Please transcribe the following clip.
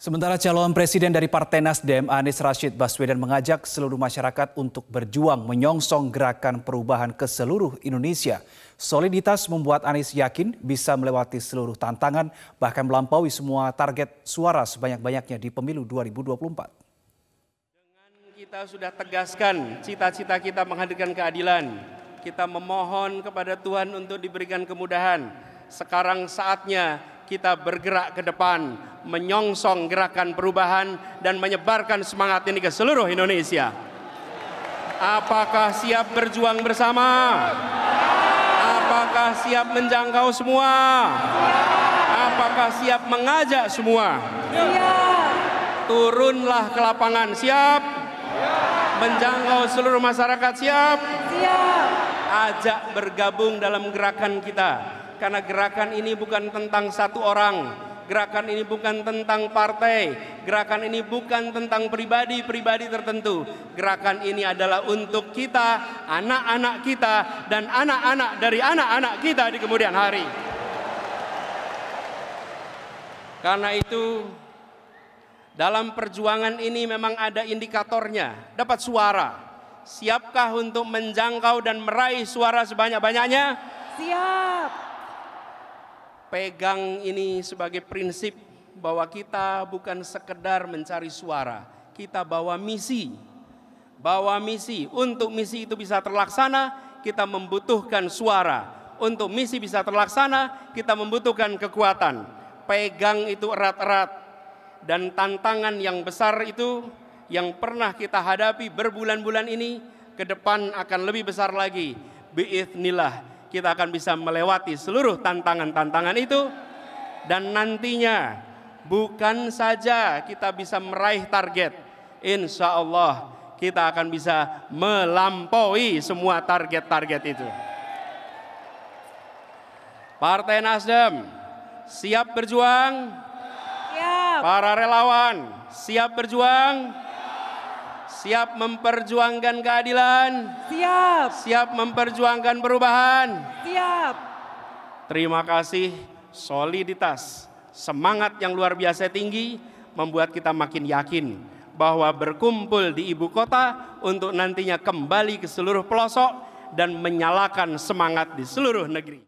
Sementara calon presiden dari Partai Nasdem Anies Rashid Baswedan mengajak seluruh masyarakat untuk berjuang menyongsong gerakan perubahan ke seluruh Indonesia. Soliditas membuat Anies yakin bisa melewati seluruh tantangan bahkan melampaui semua target suara sebanyak-banyaknya di pemilu 2024. Dengan kita sudah tegaskan cita-cita kita menghadirkan keadilan, kita memohon kepada Tuhan untuk diberikan kemudahan. Sekarang saatnya kita bergerak ke depan, menyongsong gerakan perubahan dan menyebarkan semangat ini ke seluruh Indonesia. Apakah siap berjuang bersama? Apakah siap menjangkau semua? Apakah siap mengajak semua? Iya. Turunlah ke lapangan, siap? Menjangkau seluruh masyarakat, siap? Ajak bergabung dalam gerakan kita karena gerakan ini bukan tentang satu orang, gerakan ini bukan tentang partai, gerakan ini bukan tentang pribadi-pribadi tertentu. Gerakan ini adalah untuk kita, anak-anak kita, dan anak-anak dari anak-anak kita di kemudian hari. Karena itu, dalam perjuangan ini memang ada indikatornya, dapat suara. Siapkah untuk menjangkau dan meraih suara sebanyak-banyaknya? Siap pegang ini sebagai prinsip bahwa kita bukan sekedar mencari suara, kita bawa misi. Bawa misi, untuk misi itu bisa terlaksana, kita membutuhkan suara. Untuk misi bisa terlaksana, kita membutuhkan kekuatan. Pegang itu erat-erat. Dan tantangan yang besar itu yang pernah kita hadapi berbulan-bulan ini ke depan akan lebih besar lagi. Biiznillah kita akan bisa melewati seluruh tantangan-tantangan itu dan nantinya bukan saja kita bisa meraih target insya Allah kita akan bisa melampaui semua target-target itu Partai Nasdem siap berjuang siap. para relawan siap berjuang Siap memperjuangkan keadilan? Siap. Siap memperjuangkan perubahan? Siap. Terima kasih soliditas, semangat yang luar biasa tinggi membuat kita makin yakin bahwa berkumpul di ibu kota untuk nantinya kembali ke seluruh pelosok dan menyalakan semangat di seluruh negeri.